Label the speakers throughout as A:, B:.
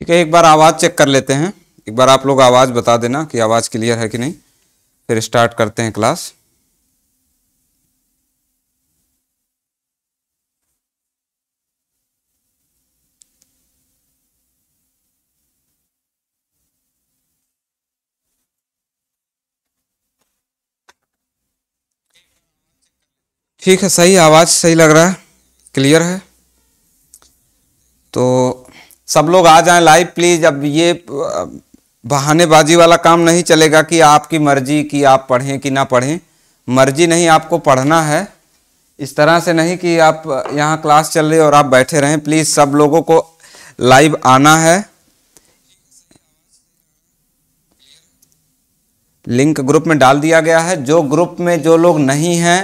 A: ठीक है एक बार आवाज़ चेक कर लेते हैं एक बार आप लोग आवाज़ बता देना कि आवाज़ क्लियर है कि नहीं फिर स्टार्ट करते हैं क्लास ठीक है सही आवाज़ सही लग रहा है क्लियर है तो सब लोग आ जाएं लाइव प्लीज अब ये बहानेबाजी वाला काम नहीं चलेगा कि आपकी मर्जी कि आप पढ़ें कि ना पढ़ें मर्जी नहीं आपको पढ़ना है इस तरह से नहीं कि आप यहाँ क्लास चल रही और आप बैठे रहें प्लीज़ सब लोगों को लाइव आना है लिंक ग्रुप में डाल दिया गया है जो ग्रुप में जो लोग नहीं हैं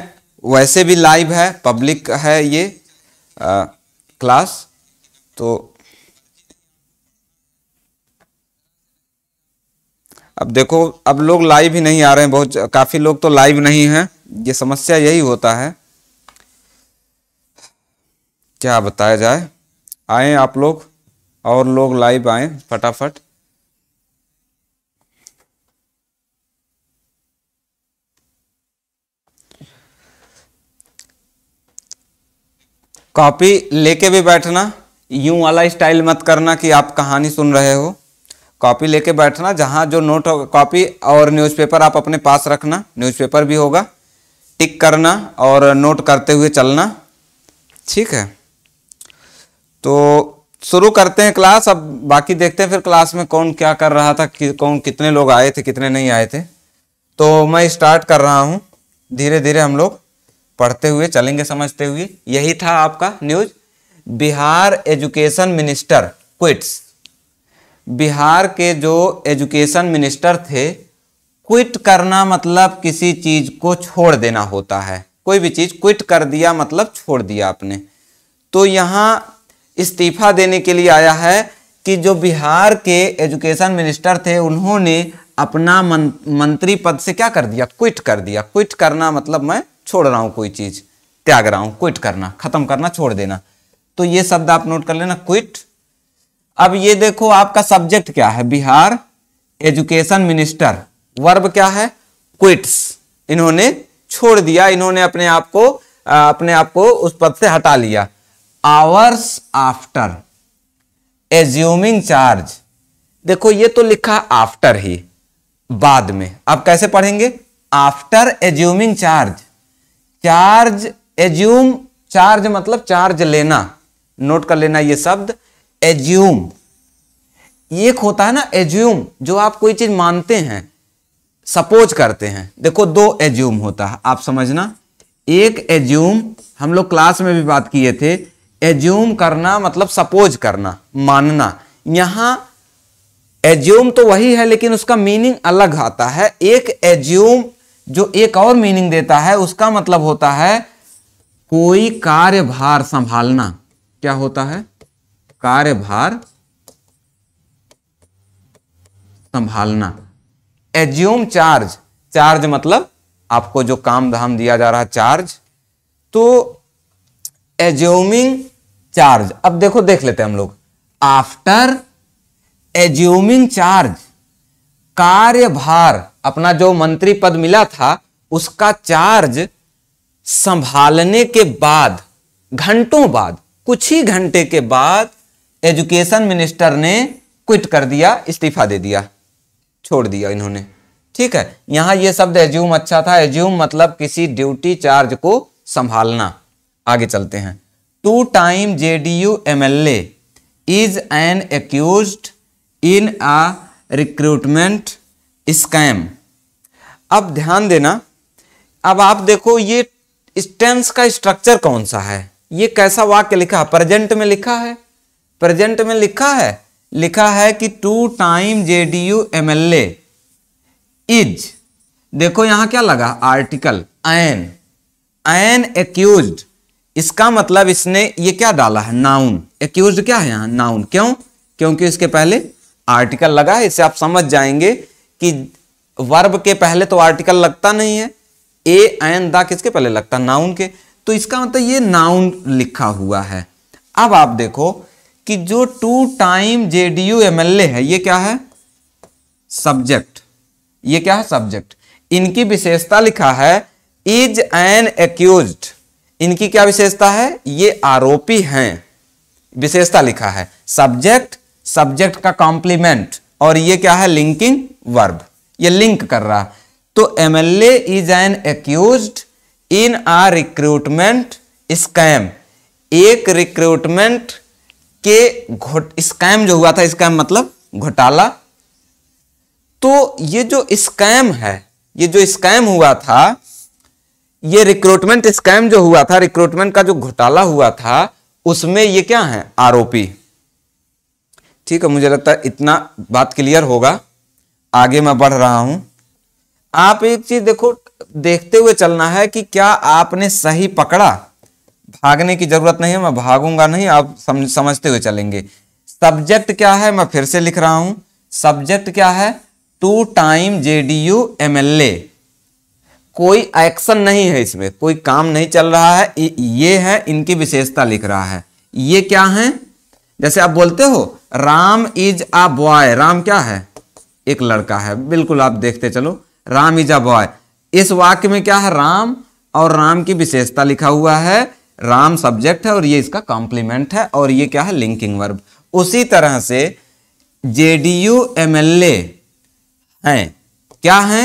A: वैसे भी लाइव है पब्लिक है ये आ, क्लास तो अब देखो अब लोग लाइव ही नहीं आ रहे हैं बहुत काफ़ी लोग तो लाइव नहीं हैं ये समस्या यही होता है क्या बताया जाए आए आप लोग और लोग लाइव आए फटाफट कॉपी लेके भी बैठना यूं वाला स्टाइल मत करना कि आप कहानी सुन रहे हो कॉपी लेके बैठना जहाँ जो नोट कॉपी और न्यूज़पेपर आप अपने पास रखना न्यूज़पेपर भी होगा टिक करना और नोट करते हुए चलना ठीक है तो शुरू करते हैं क्लास अब बाकी देखते हैं फिर क्लास में कौन क्या कर रहा था कि, कौन कितने लोग आए थे कितने नहीं आए थे तो मैं स्टार्ट कर रहा हूँ धीरे धीरे हम लोग पढ़ते हुए चलेंगे समझते हुए यही था आपका news Bihar education minister quits Bihar के जो एजुकेशन मिनिस्टर थे क्विट करना मतलब किसी चीज़ को छोड़ देना होता है कोई भी चीज़ क्विट कर दिया मतलब छोड़ दिया आपने तो यहाँ इस्तीफा देने के लिए आया है कि जो बिहार के एजुकेशन मिनिस्टर थे उन्होंने अपना मं, मंत्री पद से क्या कर दिया क्विट कर दिया क्विट करना मतलब मैं छोड़ रहा हूँ कोई चीज़ त्याग रहा हूँ क्विट करना ख़त्म करना छोड़ देना तो ये शब्द आप नोट कर लेना क्विट अब ये देखो आपका सब्जेक्ट क्या है बिहार एजुकेशन मिनिस्टर वर्ब क्या है क्विट्स इन्होंने छोड़ दिया इन्होंने अपने आप को अपने आप को उस पद से हटा लिया आवर्स आफ्टर एज्यूमिंग चार्ज देखो ये तो लिखा आफ्टर ही बाद में आप कैसे पढ़ेंगे after assuming charge charge assume charge मतलब चार्ज लेना नोट कर लेना ये शब्द एज्यूम एक होता है ना एज्यूम जो आप कोई चीज मानते हैं सपोज करते हैं देखो दो एज्यूम होता है आप समझना एक एज्यूम हम लोग क्लास में भी बात किए थे एज्यूम करना मतलब सपोज करना मानना यहां एज्यूम तो वही है लेकिन उसका मीनिंग अलग आता है एक एज्यूम जो एक और मीनिंग देता है उसका मतलब होता है कोई कार्यभार संभालना क्या होता है कार्यभार संभालना एज्यूम चार्ज चार्ज मतलब आपको जो काम धाम दिया जा रहा है चार्ज तो एज्यूमिंग चार्ज अब देखो देख लेते हैं हम लोग आफ्टर एज्यूमिंग चार्ज कार्यभार अपना जो मंत्री पद मिला था उसका चार्ज संभालने के बाद घंटों बाद कुछ ही घंटे के बाद एजुकेशन मिनिस्टर ने क्विट कर दिया इस्तीफा दे दिया छोड़ दिया इन्होंने ठीक है यहां ये शब्द एज्यूम अच्छा था एज्यूम मतलब किसी ड्यूटी चार्ज को संभालना आगे चलते हैं two time J D U M L is an accused in a recruitment scam अब ध्यान देना अब आप देखो ये स्टेम्स का स्ट्रक्चर कौन सा है ये कैसा वाक्य लिखा प्रेजेंट में लिखा है प्रेजेंट में लिखा है लिखा है कि two time J D U M L A is देखो यहां क्या लगा आर्टिकल एन एन एक्यूज इसका मतलब इसने ये क्या डाला है नाउन एक्यूज क्या है यहां नाउन क्यों क्योंकि इसके पहले आर्टिकल लगा है इसे आप समझ जाएंगे कि वर्ब के पहले तो आर्टिकल लगता नहीं है ए एन द किसके पहले लगता नाउन के तो इसका मतलब ये नाउन लिखा हुआ है अब आप देखो कि जो टू टाइम जेडीयू एमएलए है ये क्या है सब्जेक्ट ये क्या है सब्जेक्ट इनकी विशेषता लिखा है इज एन एक्यूज इनकी क्या विशेषता है ये आरोपी हैं विशेषता लिखा है सब्जेक्ट सब्जेक्ट का कॉम्प्लीमेंट और ये क्या है लिंकिंग वर्ब ये लिंक कर रहा तो MLA is an accused in a recruitment scam एक रिक्रूटमेंट के घोट स्कैम जो हुआ था स्कैम मतलब घोटाला तो ये जो स्कैम है ये जो स्कैम हुआ था ये रिक्रूटमेंट स्कैम जो हुआ था रिक्रूटमेंट का जो घोटाला हुआ था उसमें ये क्या है आरोपी ठीक है मुझे लगता है इतना बात क्लियर होगा आगे मैं बढ़ रहा हूं आप एक चीज देखो देखते हुए चलना है कि क्या आपने सही पकड़ा भागने की जरूरत नहीं है मैं भागूंगा नहीं आप समझते हुए चलेंगे सब्जेक्ट क्या है मैं फिर से लिख रहा हूं सब्जेक्ट क्या है टू टाइम जेडीयू एमएलए कोई एक्शन नहीं है इसमें कोई काम नहीं चल रहा है ये है इनकी विशेषता लिख रहा है ये क्या है जैसे आप बोलते हो Ram is a boy Ram क्या है एक लड़का है बिल्कुल आप देखते चलो राम इज अ बॉय इस वाक्य में क्या है राम और राम की विशेषता लिखा हुआ है राम सब्जेक्ट है और ये इसका कॉम्प्लीमेंट है और ये क्या है लिंकिंग वर्ब उसी तरह से जेडीयू एमएलए हैं क्या हैं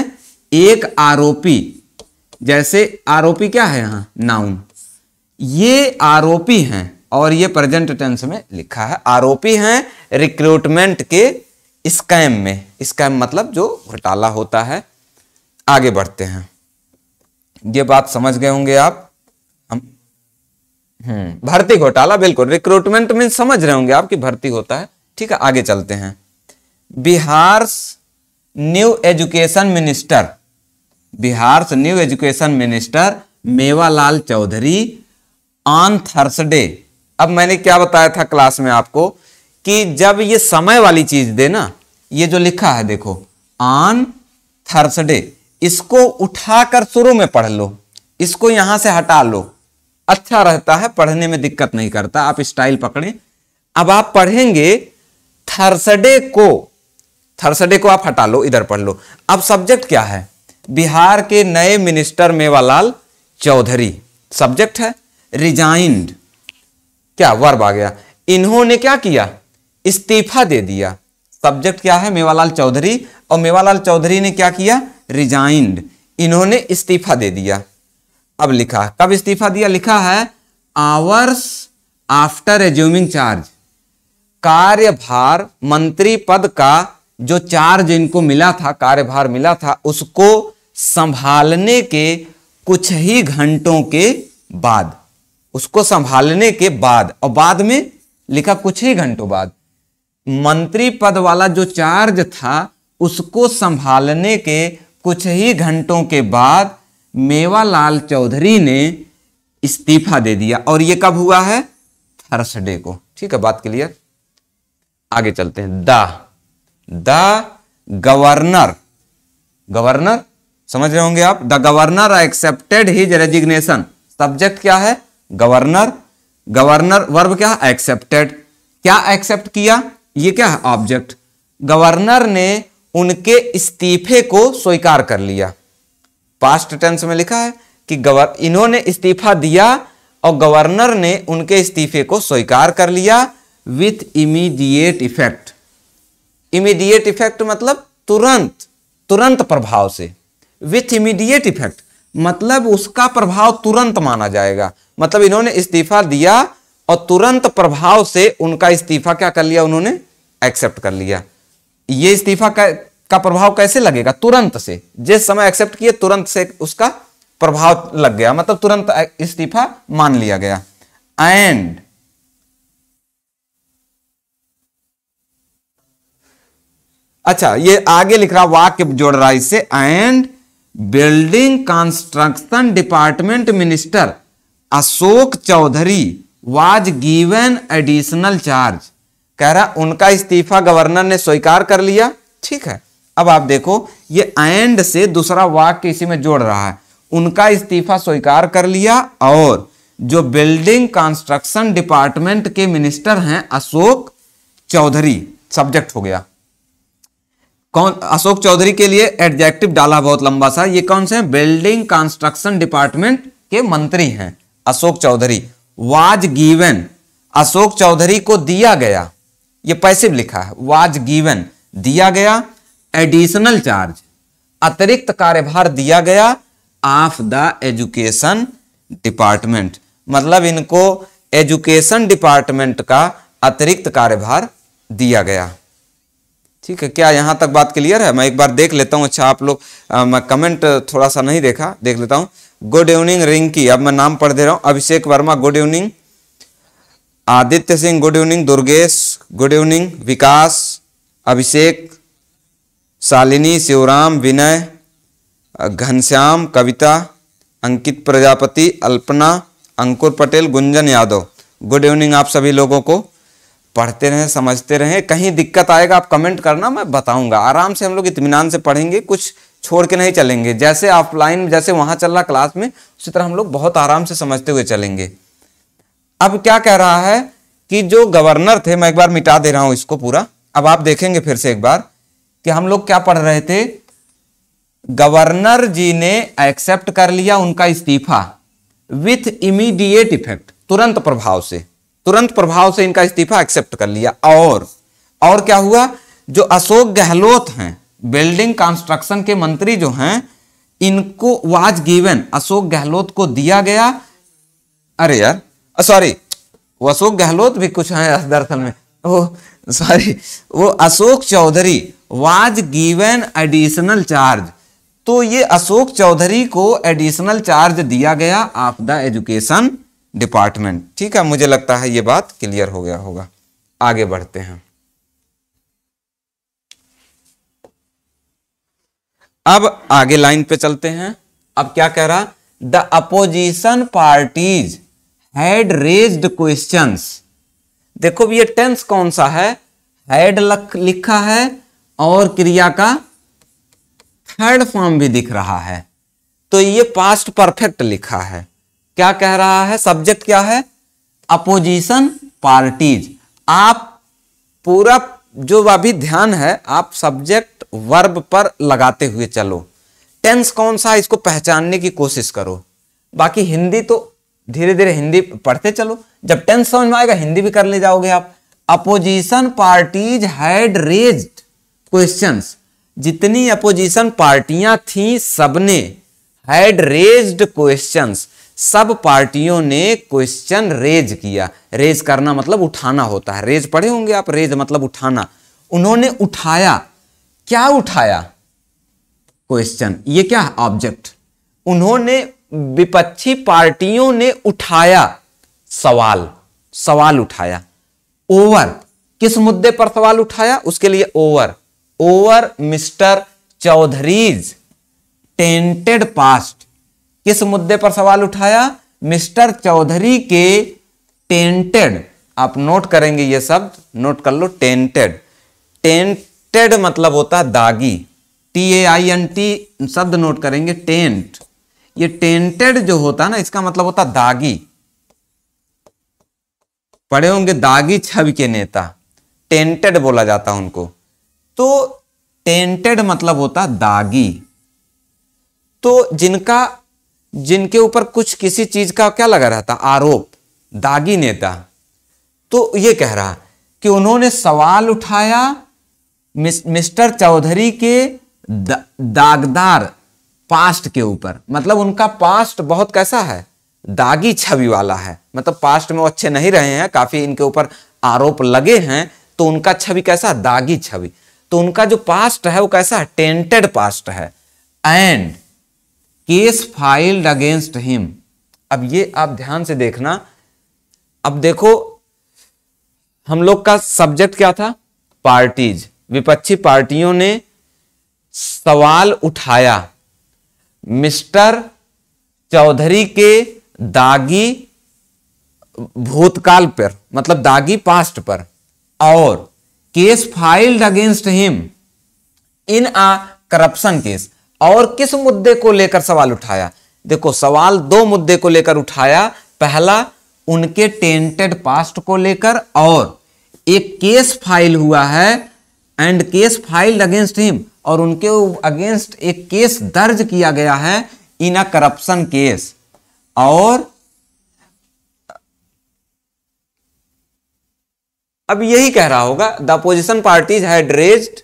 A: एक आरोपी जैसे आरोपी क्या है यहां नाउन ये आरोपी हैं और ये प्रेजेंट टेंस में लिखा है आरोपी हैं रिक्रूटमेंट के स्कैम में स्कैम मतलब जो घोटाला होता है आगे बढ़ते हैं ये बात समझ गए होंगे आप हम्म। भर्ती घोटाला बिल्कुल रिक्रूटमेंट में समझ रहे होंगे आपकी भर्ती होता है ठीक है आगे चलते हैं Bihar new education minister Bihar new education minister Mewalal Chaudhary on Thursday अब मैंने क्या बताया था क्लास में आपको कि जब ये समय वाली चीज दे ना ये जो लिखा है देखो ऑन थर्सडे इसको उठाकर शुरू में पढ़ लो इसको यहां से हटा लो अच्छा रहता है पढ़ने में दिक्कत नहीं करता आप स्टाइल पकड़ें अब आप पढ़ेंगे थर्सडे को थर्सडे को आप हटा लो इधर पढ़ लो अब सब्जेक्ट क्या है बिहार के नए मिनिस्टर मेवालाल चौधरी सब्जेक्ट है रिजाइंड क्या वर्ब आ गया इन्होंने क्या किया इस्तीफा दे दिया सब्जेक्ट क्या है मेवालाल चौधरी और मेवालाल चौधरी ने क्या किया रिजाइंड इन्होंने इस्तीफा दे दिया अब लिखा कब इस्तीफा दिया लिखा है आवर्स आफ्टर एज्यूमिंग चार्ज कार्यभार मंत्री पद का जो चार्ज इनको मिला था कार्यभार मिला था उसको संभालने के कुछ ही घंटों के बाद उसको संभालने के बाद और बाद में लिखा कुछ ही घंटों बाद मंत्री पद वाला जो चार्ज था उसको संभालने के कुछ ही घंटों के बाद मेवालाल चौधरी ने इस्तीफा दे दिया और ये कब हुआ है थर्सडे को ठीक है बात क्लियर आगे चलते हैं द द गवर्नर गवर्नर समझ रहे होंगे आप the governor accepted his resignation subject क्या है गवर्नर गवर्नर वर्ब क्या है एक्सेप्टेड क्या एक्सेप्ट किया ये क्या है ऑब्जेक्ट गवर्नर ने उनके इस्तीफे को स्वीकार कर लिया पास्ट टेंस में लिखा है कि गवर इन्होंने इस्तीफा दिया और गवर्नर ने उनके इस्तीफे को स्वीकार कर लिया with immediate effect immediate effect मतलब तुरंत तुरंत प्रभाव से विथ इमीडिएट इफेक्ट मतलब उसका प्रभाव तुरंत माना जाएगा मतलब इन्होंने इस्तीफा दिया और तुरंत प्रभाव से उनका इस्तीफा क्या कर लिया उन्होंने एक्सेप्ट कर लिया ये इस्तीफा का प्रभाव कैसे लगेगा तुरंत से जिस समय एक्सेप्ट किए तुरंत से उसका प्रभाव लग गया मतलब तुरंत इस्तीफा मान लिया गया एंड अच्छा ये आगे लिख रहा वाक्य जोड़ रहा है इससे and building construction department minister Ashok Chaudhary was given additional charge कह रहा उनका इस्तीफा गवर्नर ने स्वीकार कर लिया ठीक है अब आप देखो ये एंड से दूसरा वाक्य इसी में जोड़ रहा है उनका इस्तीफा स्वीकार कर लिया और जो बिल्डिंग कंस्ट्रक्शन डिपार्टमेंट के मिनिस्टर हैं अशोक चौधरी सब्जेक्ट हो गया कौन अशोक चौधरी के लिए एडजेक्टिव डाला बहुत लंबा सा ये कौन से बिल्डिंग कंस्ट्रक्शन डिपार्टमेंट के मंत्री हैं अशोक चौधरी वाज गिवन अशोक चौधरी को दिया गया ये पैसिव लिखा है वाज गिवन दिया गया एडिशनल चार्ज अतिरिक्त कार्यभार दिया गया ऑफ द एजुकेशन डिपार्टमेंट मतलब इनको एजुकेशन डिपार्टमेंट का अतिरिक्त कार्यभार दिया गया ठीक है क्या यहां तक बात क्लियर है मैं एक बार देख लेता हूं अच्छा आप लोग मैं कमेंट थोड़ा सा नहीं देखा देख लेता हूँ गुड इवनिंग रिंकी अब मैं नाम पढ़ दे रहा हूं Abhishek Verma good evening Aditya Singh good evening Durgesh good evening Vikas Abhishek Shalini Shivram Vinay Ghanshyam Kavita Ankit Prajapati Alpana Ankur Patel Gunjan Yadav good evening आप सभी लोगों को पढ़ते रहें समझते रहें कहीं दिक्कत आएगा आप कमेंट करना मैं बताऊंगा आराम से हम लोग इतमान से पढ़ेंगे कुछ छोड़ के नहीं चलेंगे जैसे ऑफलाइन जैसे वहाँ चल रहा क्लास में उसी तरह हम लोग बहुत आराम से समझते हुए चलेंगे अब क्या कह रहा है कि जो गवर्नर थे मैं एक बार मिटा दे रहा हूँ इसको पूरा अब आप देखेंगे फिर से एक बार कि हम लोग क्या पढ़ रहे थे गवर्नर जी ने एक्सेप्ट कर लिया उनका इस्तीफा विथ इमीडिएट इफेक्ट तुरंत प्रभाव से तुरंत प्रभाव से इनका इस्तीफा एक्सेप्ट कर लिया और और क्या हुआ जो अशोक गहलोत हैं बिल्डिंग कंस्ट्रक्शन के मंत्री जो हैं इनको वाज गिवन अशोक गहलोत को दिया गया अरे यार सॉरी अशोक गहलोत भी कुछ हैं दरअसल में सॉरी वो Ashok Chaudhary was given additional charge तो ये अशोक चौधरी को एडिशनल चार्ज दिया गया ऑफ द एजुकेशन डिपार्टमेंट ठीक है मुझे लगता है ये बात क्लियर हो गया होगा आगे बढ़ते हैं अब आगे लाइन पे चलते हैं अब क्या कह रहा the opposition parties had raised questions देखो ये टेंस कौन सा है हैड लिखा है और क्रिया का थर्ड फॉर्म भी दिख रहा है तो ये पास्ट परफेक्ट लिखा है क्या कह रहा है सब्जेक्ट क्या है अपोजिशन पार्टीज आप पूरा जो अभी ध्यान है आप सब्जेक्ट वर्ब पर लगाते हुए चलो टेंस कौन सा इसको पहचानने की कोशिश करो बाकी हिंदी तो धीरे धीरे हिंदी पढ़ते चलो जब टेंस समझ में आएगा हिंदी भी कर ले जाओगे आप opposition parties had raised questions जितनी अपोजिशन पार्टियां थी सबने हैड रेज्ड क्वेश्चंस सब पार्टियों ने क्वेश्चन रेज किया रेज करना मतलब उठाना होता है रेज पढ़े होंगे आप रेज मतलब उठाना उन्होंने उठाया क्या उठाया क्वेश्चन ये क्या ऑब्जेक्ट उन्होंने विपक्षी पार्टियों ने उठाया सवाल सवाल उठाया ओवर किस मुद्दे पर सवाल उठाया उसके लिए over over mister Chaudhary's tainted past किस मुद्दे पर सवाल उठाया मिस्टर चौधरी के टेंटेड आप नोट करेंगे ये शब्द नोट कर लो टेंटेड टेंटेड मतलब होता है दागी T A I N T शब्द नोट करेंगे टेंट ये टेंटेड जो होता है ना इसका मतलब होता दागी पढ़े होंगे दागी छवि के नेता टेंटेड बोला जाता उनको तो टेंटेड मतलब होता दागी तो जिनका जिनके ऊपर कुछ किसी चीज का क्या लगा रहता आरोप दागी नेता तो ये कह रहा कि उन्होंने सवाल उठाया मिस, मिस्टर चौधरी के दा, दागदार पास्ट के ऊपर मतलब उनका पास्ट बहुत कैसा है दागी छवि वाला है मतलब पास्ट में वो अच्छे नहीं रहे हैं काफी इनके ऊपर आरोप लगे हैं तो उनका छवि कैसा दागी छवि तो उनका जो पास्ट है वो कैसा है टेंटेड पास्ट है and case filed against him अब ये आप ध्यान से देखना अब देखो हम लोग का सब्जेक्ट क्या था पार्टीज विपक्षी पार्टियों ने सवाल उठाया मिस्टर चौधरी के दागी भूतकाल पर मतलब दागी पास्ट पर और case filed against him in a corruption case और किस मुद्दे को लेकर सवाल उठाया देखो सवाल दो मुद्दे को लेकर उठाया पहला उनके टेंटेड पास्ट को लेकर और एक केस फाइल हुआ है and case filed against him और उनके अगेंस्ट एक केस दर्ज किया गया है इन अ करप्शन केस और अब यही कह रहा होगा the opposition parties had raised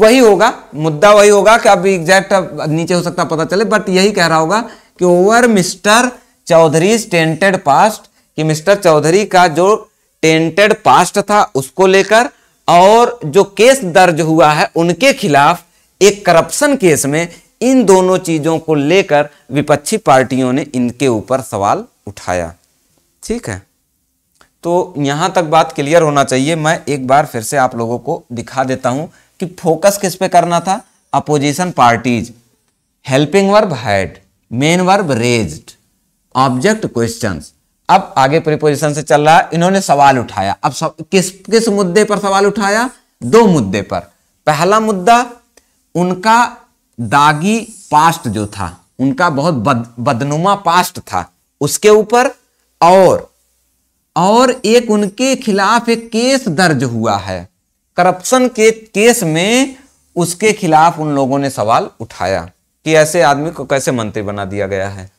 A: वही होगा मुद्दा वही होगा कि अब एग्जैक्ट नीचे हो सकता पता चले बट यही कह रहा होगा कि over mister Chaudhary tainted past कि मिस्टर चौधरी का जो टेंटेड पास्ट था उसको लेकर और जो केस दर्ज हुआ है उनके खिलाफ एक करप्शन केस में इन दोनों चीजों को लेकर विपक्षी पार्टियों ने इनके ऊपर सवाल उठाया ठीक है तो यहाँ तक बात क्लियर होना चाहिए मैं एक बार फिर से आप लोगों को दिखा देता हूँ कि फोकस किस पे करना था opposition parties helping verb had main verb raised object questions अब आगे प्रिपोजिशन से चल रहा है इन्होंने सवाल उठाया अब सब किस किस मुद्दे पर सवाल उठाया दो मुद्दे पर पहला मुद्दा उनका दागी पास्ट जो था उनका बहुत बद, बदनुमा पास्ट था उसके ऊपर और और एक उनके खिलाफ एक केस दर्ज हुआ है करप्शन के केस में उसके खिलाफ उन लोगों ने सवाल उठाया कि ऐसे आदमी को कैसे मंत्री बना दिया गया है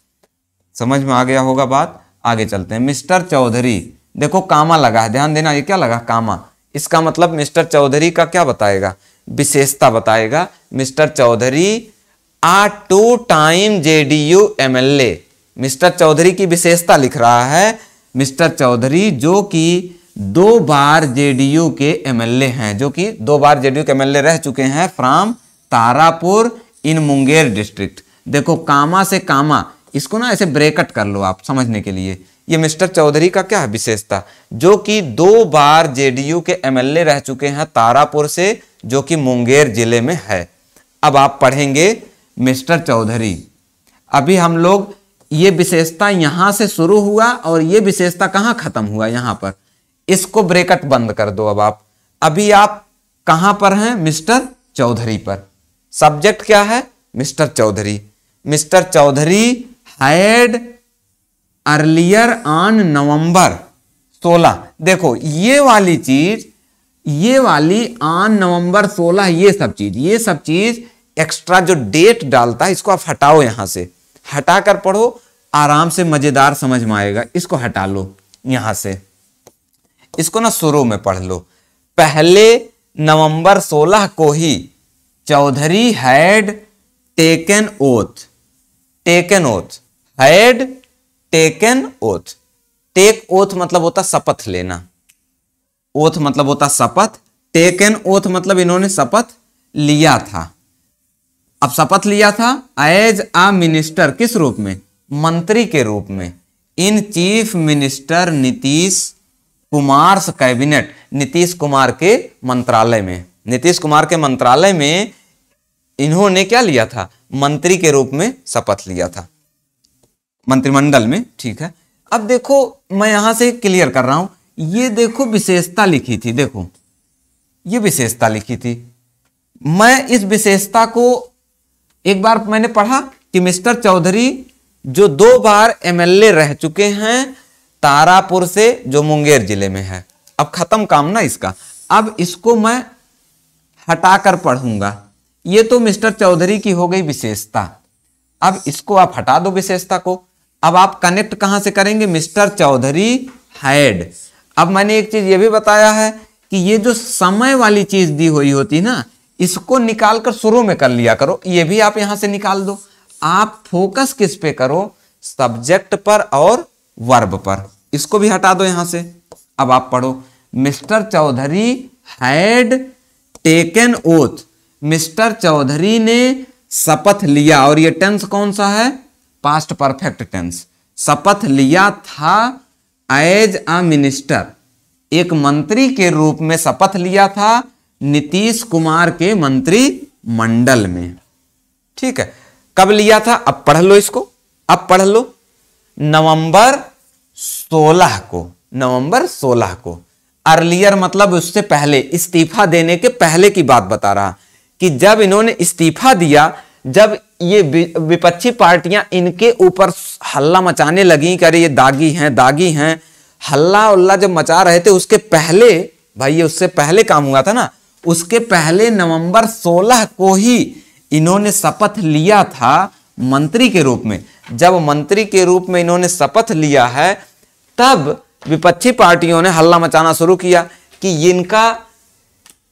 A: समझ में आ गया होगा बात आगे चलते हैं मिस्टर चौधरी देखो कामा लगा है ध्यान देना ये क्या लगा कामा इसका मतलब मिस्टर चौधरी का क्या बताएगा विशेषता बताएगा mister Chaudhary a two time JDU MLA mister Chaudhary की विशेषता लिख रहा है मिस्टर चौधरी जो कि दो बार जेडीयू के एमएलए हैं जो कि दो बार जेडीयू के एमएलए रह चुके हैं from Tarapur in Munger district देखो कामा से कामा इसको ना ऐसे ब्रेकअट कर लो आप समझने के लिए ये मिस्टर चौधरी का क्या है विशेषता जो कि दो बार जेडीयू के एमएलए रह चुके हैं तारापुर से जो कि मुंगेर जिले में है अब आप पढ़ेंगे मिस्टर चौधरी अभी हम लोग ये विशेषता यहां से शुरू हुआ और ये विशेषता कहां खत्म हुआ यहां पर इसको ब्रेकट बंद कर दो अब आप अभी आप कहां पर हैं मिस्टर चौधरी पर सब्जेक्ट क्या है mister Chaudhary mister Chaudhary had earlier on November 16 देखो ये वाली चीज ये वाली ऑन नवंबर 16 ये सब चीज ये सब चीज एक्स्ट्रा जो डेट डालता है इसको आप हटाओ यहां से हटाकर पढ़ो आराम से मज़ेदार समझ में आएगा इसको हटा लो यहां से इसको ना शुरू में पढ़ लो पहले नवंबर 16 को ही Chaudhary had taken oath taken oath had taken oath take oath मतलब होता शपथ लेना ओथ मतलब होता शपथ टेकन ओथ मतलब इन्होंने शपथ लिया था अब शपथ लिया था एज आ मिनिस्टर किस रूप में मंत्री के रूप में in chief minister Nitish Kumar cabinet Nitish Kumar के मंत्रालय में नीतीश कुमार के मंत्रालय में इन्होंने क्या लिया था मंत्री के रूप में शपथ लिया था मंत्रिमंडल में ठीक है अब देखो मैं यहां से क्लियर कर रहा हूं ये देखो विशेषता लिखी थी देखो ये विशेषता लिखी थी मैं इस विशेषता को एक बार मैंने पढ़ा कि मिस्टर चौधरी जो दो बार एमएलए रह चुके हैं तारापुर से जो मुंगेर जिले में है अब खत्म काम ना इसका अब इसको मैं हटाकर पढ़ूंगा ये तो मिस्टर चौधरी की हो गई विशेषता अब इसको आप हटा दो विशेषता को अब आप कनेक्ट कहां से करेंगे मिस्टर चौधरी हैड अब मैंने एक चीज ये भी बताया है कि ये जो समय वाली चीज दी हुई होती ना इसको निकालकर शुरू में कर लिया करो ये भी आप यहां से निकाल दो आप फोकस किस पे करो सब्जेक्ट पर और वर्ब पर इसको भी हटा दो यहां से अब आप पढ़ो mister Chaudhary had taken oath mister Chaudhary ने शपथ लिया और ये टेंस कौन सा है पास्ट परफेक्ट टेंस शपथ लिया था एज अ मिनिस्टर एक मंत्री के रूप में शपथ लिया था नीतीश कुमार के मंत्री मंडल में ठीक है कब लिया था अब पढ़ लो इसको अब पढ़ लो नवंबर 16 को नवंबर 16 को अर्लियर मतलब उससे पहले इस्तीफा देने के पहले की बात बता रहा कि जब इन्होंने इस्तीफा दिया जब ये विपक्षी पार्टियां इनके ऊपर हल्ला मचाने लगी कि अरे ये दागी हैं दागी हैं हल्ला उल्ला जब मचा रहे थे उसके पहले भाई ये उससे पहले काम हुआ था ना उसके पहले नवंबर 16 को ही इन्होंने शपथ लिया था मंत्री के रूप में जब मंत्री के रूप में इन्होंने शपथ लिया है तब विपक्षी पार्टियों ने हल्ला मचाना शुरू किया कि इनका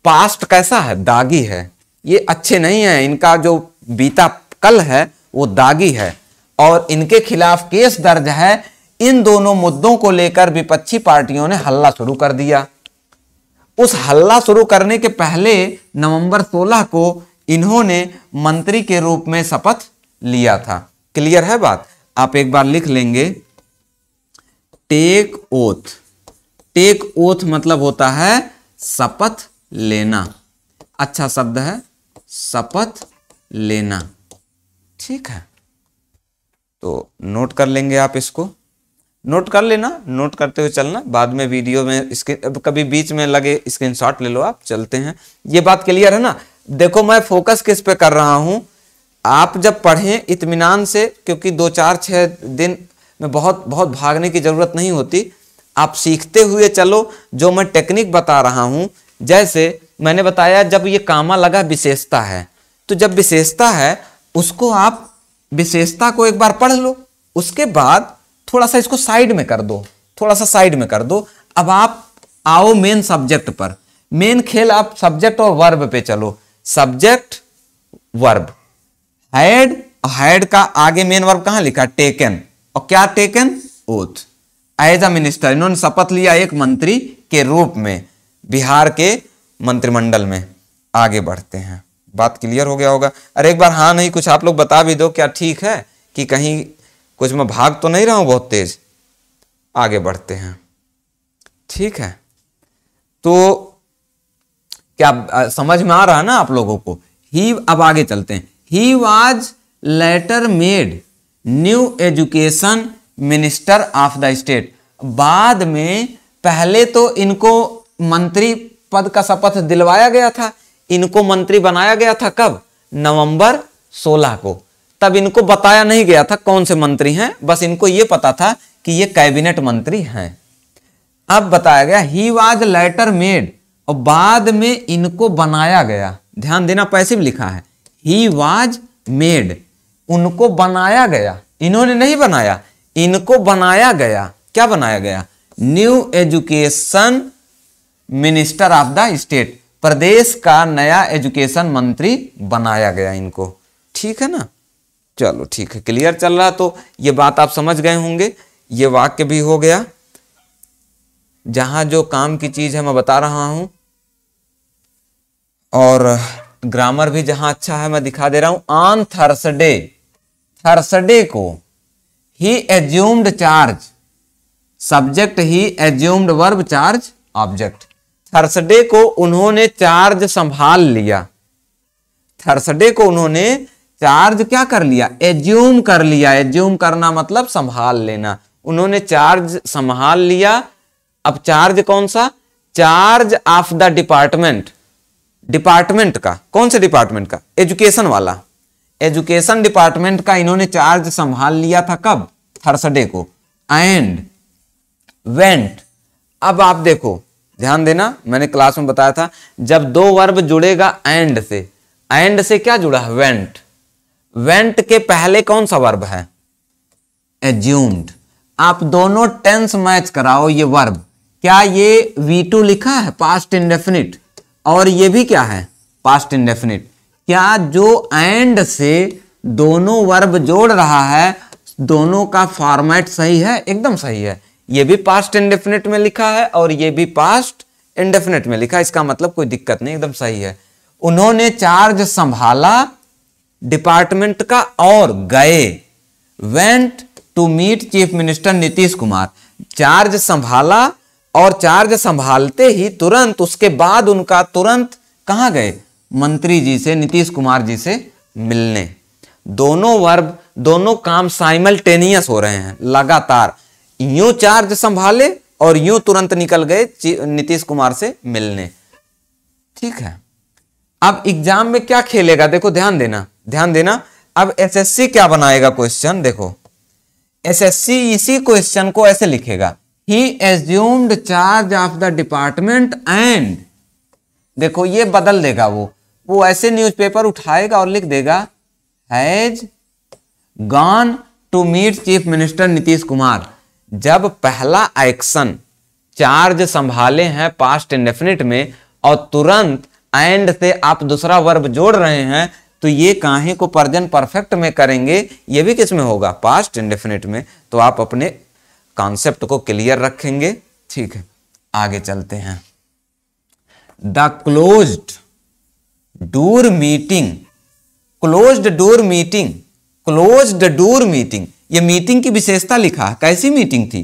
A: पास्ट कैसा है दागी है ये अच्छे नहीं है इनका जो बीता कल है वो दागी है और इनके खिलाफ केस दर्ज है इन दोनों मुद्दों को लेकर विपक्षी पार्टियों ने हल्ला शुरू कर दिया उस हल्ला शुरू करने के पहले नवंबर 16 को इन्होंने मंत्री के रूप में शपथ लिया था क्लियर है बात आप एक बार लिख लेंगे टेक ओथ टेक ओथ मतलब होता है शपथ लेना अच्छा शब्द है शपथ लेना ठीक है तो नोट कर लेंगे आप इसको नोट कर लेना नोट करते हुए चलना बाद में वीडियो में इसके कभी बीच में लगे स्क्रीन ले लो आप चलते हैं ये बात क्लियर है ना देखो मैं फोकस किस पे कर रहा हूँ आप जब पढ़ें इतमान से क्योंकि दो चार छः दिन में बहुत बहुत भागने की ज़रूरत नहीं होती आप सीखते हुए चलो जो मैं टेक्निक बता रहा हूँ जैसे मैंने बताया जब ये कामा लगा विशेषता है तो जब विशेषता है उसको आप विशेषता को एक बार पढ़ लो उसके बाद थोड़ा सा इसको साइड में कर दो थोड़ा सा साइड में कर दो अब आप आओ मेन सब्जेक्ट पर मेन खेल आप सब्जेक्ट और वर्ब पे चलो सब्जेक्ट वर्ब हैड हैड का आगे मेन वर्ब कहां लिखा टेकन और क्या taken oath as a minister इन्होंने शपथ लिया एक मंत्री के रूप में बिहार के मंत्रिमंडल में आगे बढ़ते हैं बात क्लियर हो गया होगा अरे एक बार हाँ नहीं कुछ आप लोग बता भी दो क्या ठीक है कि कहीं कुछ मैं भाग तो नहीं रहा हूं बहुत तेज़ आगे बढ़ते हैं ठीक है तो क्या समझ में आ रहा है ना आप लोगों को ही अब आगे चलते हैं he was later made new education minister of the state बाद में पहले तो इनको मंत्री पद का शपथ दिलवाया गया था इनको मंत्री बनाया गया था कब नवंबर 16 को तब इनको बताया नहीं गया था कौन से मंत्री हैं बस इनको ये पता था कि ये कैबिनेट मंत्री हैं अब बताया गया ही वाज लेटर मेड और बाद में इनको बनाया गया ध्यान देना भी लिखा है ही वाज मेड उनको बनाया गया इन्होंने नहीं बनाया इनको बनाया गया क्या बनाया गया new education minister of the state प्रदेश का नया एजुकेशन मंत्री बनाया गया इनको ठीक है ना चलो ठीक है क्लियर चल रहा तो ये बात आप समझ गए होंगे ये वाक्य भी हो गया जहां जो काम की चीज़ है मैं बता रहा हूं और ग्रामर भी जहां अच्छा है मैं दिखा दे रहा हूं ऑन थर्सडे थर्सडे को ही assumed charge subject he assumed verb charge object Thursday को उन्होंने चार्ज संभाल लिया थर्सडे को उन्होंने चार्ज क्या कर लिया एज्यूम कर लिया एज्यूम करना मतलब संभाल लेना उन्होंने चार्ज संभाल लिया अब चार्ज कौन सा charge of the department department का कौन से डिपार्टमेंट का एजुकेशन वाला एजुकेशन डिपार्टमेंट का इन्होंने चार्ज संभाल लिया था कब थर्सडे को एंड वेंट अब आप देखो ध्यान देना मैंने क्लास में बताया था जब दो वर्ब जुड़ेगा एंड से एंड से क्या जुड़ा है वेंट वेंट के पहले कौन सा वर्ब है एज्यूम्ड आप दोनों टेंस मैच कराओ ये वर्ब क्या ये वी टू लिखा है पास्ट इंडेफिनिट और ये भी क्या है पास्ट इंडेफिनिट क्या जो एंड से दोनों वर्ब जोड़ रहा है दोनों का फॉर्मेट सही है एकदम सही है ये भी पास्ट इंडेफिनिट में लिखा है और ये भी पास्ट इंडेफिनिट में लिखा है इसका मतलब कोई दिक्कत नहीं एकदम सही है उन्होंने चार्ज संभाला डिपार्टमेंट का और गए went to meet chief minister Nitish Kumar charge संभाला और चार्ज संभालते ही तुरंत उसके बाद उनका तुरंत कहां गए मंत्री जी से नीतीश कुमार जी से मिलने दोनों वर्ब दोनों काम साइमल्टेनियस हो रहे हैं लगातार यूं चार्ज संभाले और यूं तुरंत निकल गए नीतीश कुमार से मिलने ठीक है अब एग्जाम में क्या खेलेगा देखो ध्यान देना ध्यान देना अब एसएससी क्या बनाएगा क्वेश्चन देखो एसएससी इसी क्वेश्चन को ऐसे लिखेगा ही assumed charge of the department and देखो ये बदल देगा वो वो ऐसे न्यूज़पेपर उठाएगा और लिख देगा has gone to meet chief minister Nitish Kumar जब पहला एक्शन चार्ज संभाले हैं पास्ट इंडेफिनिट में और तुरंत एंड से आप दूसरा वर्ब जोड़ रहे हैं तो ये काहे को परजन परफेक्ट में करेंगे ये भी किस में होगा पास्ट इंडेफिनेट में तो आप अपने कॉन्सेप्ट को क्लियर रखेंगे ठीक है आगे चलते हैं the close door meeting close door meeting close door meeting ये मीटिंग की विशेषता लिखा कैसी मीटिंग थी